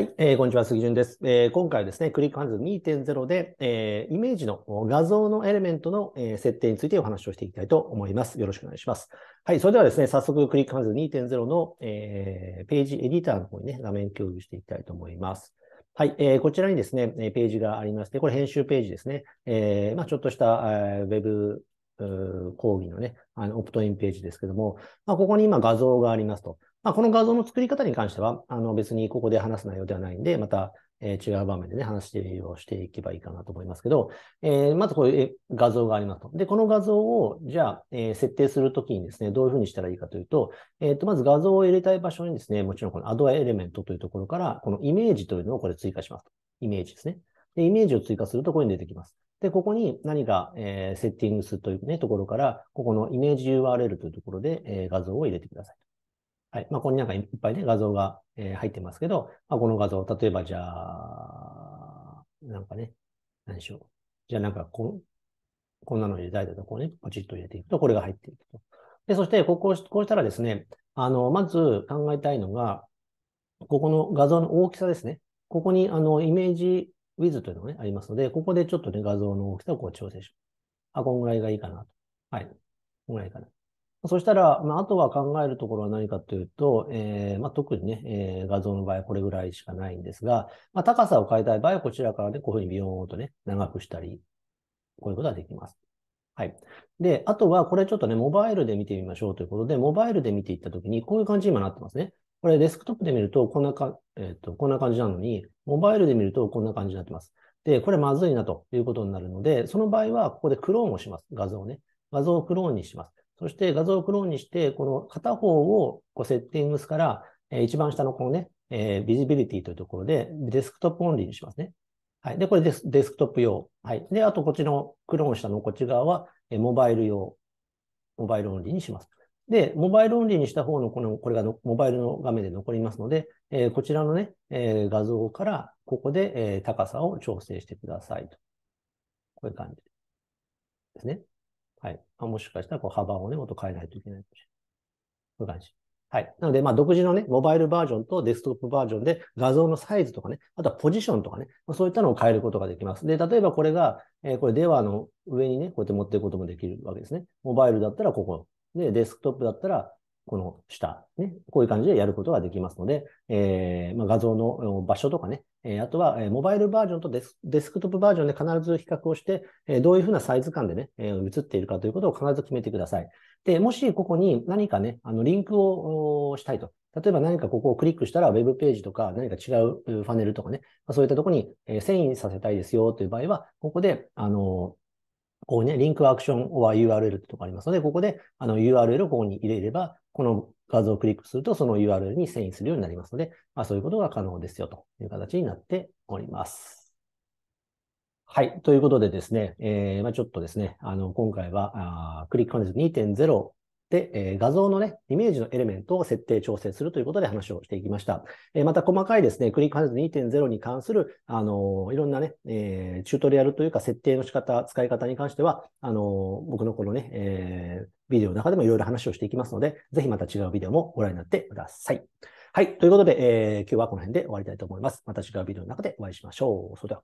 はい、えー、こんにちは、杉潤です、えー、今回はですね、クリックハンズ2.0で、えー、イメージの画像のエレメントの、えー、設定についてお話をしていきたいと思います。よろしくお願いします。はい、それではですね、早速、クリックハンズ2.0の、えー、ページエディターの方にね、画面共有していきたいと思います。はい、えー、こちらにですね、ページがありまして、これ編集ページですね。えー、まあ、ちょっとした、えー、ウェブ講義のね、あのオプトインページですけども、まあ、ここに今画像がありますと。まあ、この画像の作り方に関しては、あの別にここで話す内容ではないんで、また、えー、違う場面でね、話をしていけばいいかなと思いますけど、えー、まずこういう画像がありますと。で、この画像を、じゃあ、えー、設定するときにですね、どういうふうにしたらいいかというと、えっ、ー、と、まず画像を入れたい場所にですね、もちろんこのアド l エレメントというところから、このイメージというのをこれ追加します。イメージですね。で、イメージを追加するとここに出てきます。で、ここに何か、えー、セッティングするという、ね、ところから、ここのイメージ URL というところで、えー、画像を入れてください。はい。まあ、ここになんかいっぱいね、画像が、えー、入ってますけど、まあ、この画像、例えばじゃあ、なんかね、何でしょう。じゃあなんかこ、こんなの入れたいとこうね、ポチッと入れていくと、これが入っていくと。で、そして、ここ、こうしたらですね、あの、まず考えたいのが、ここの画像の大きさですね。ここに、あの、イメージウィズというのが、ね、ありますので、ここでちょっとね、画像の大きさをこう調整します。あ、こんぐらいがいいかなと。はい。こんぐらいかな。そしたら、まあ、あとは考えるところは何かというと、えーまあ、特にね、えー、画像の場合はこれぐらいしかないんですが、まあ、高さを変えたい場合はこちらからね、こういうふうにビヨーンとね、長くしたり、こういうことができます。はい。で、あとはこれちょっとね、モバイルで見てみましょうということで、モバイルで見ていったときに、こういう感じに今なってますね。これデスクトップで見ると、こんなか、えっ、ー、と、こんな感じなのに、モバイルで見るとこんな感じになってます。で、これまずいなということになるので、その場合は、ここでクローンをします。画像をね。画像をクローンにします。そして画像をクローンにして、この片方をこうセッティングスから、え一番下のこのね、えー、ビジビリティというところで、デスクトップオンリーにしますね。はい。で、これデスデスクトップ用。はい。で、あとこっちのクローン下のこっち側は、えモバイル用。モバイルオンリーにします。で、モバイルオンリーにした方のこの、これがモバイルの画面で残りますので、えー、こちらのね、えー、画像から、ここで、えー、高さを調整してくださいと。こういう感じですね。はい。あもしかしたらこう幅をね、もっと変えないといけないかもしれない。ういう感じ。はい。なので、まあ、独自のね、モバイルバージョンとデスクトップバージョンで画像のサイズとかね、あとはポジションとかね、まあ、そういったのを変えることができます。で、例えばこれが、えー、これではの上にね、こうやって持っていくこともできるわけですね。モバイルだったらここ。で、デスクトップだったらこの下、ね、こういう感じでやることができますので、えー、まあ、画像の場所とかね、えあとは、モバイルバージョンとデスクトップバージョンで必ず比較をして、えどういうふうなサイズ感でね、え映っているかということを必ず決めてください。で、もしここに何かね、あの、リンクをしたいと。例えば何かここをクリックしたら、ウェブページとか何か違うファネルとかね、そういったところに遷移させたいですよという場合は、ここで、あの、ここね、リンクアクション or URL ってとこありますので、ここであの URL をここに入れれば、この画像をクリックすると、その URL に遷移するようになりますので、まあ、そういうことが可能ですよという形になっております。はい。ということでですね、えーまあ、ちょっとですね、あの今回はあクリックコンテンツ2.0で、えー、画像のね、イメージのエレメントを設定調整するということで話をしていきました。えー、また細かいですね、クリックハンズ2.0に関する、あのー、いろんなね、えチュートリアルというか設定の仕方、使い方に関しては、あの僕のこのね、えビデオの中でもいろいろ話をしていきますので、ぜひまた違うビデオもご覧になってください。はい。ということで、え今日はこの辺で終わりたいと思います。また違うビデオの中でお会いしましょう。それでは。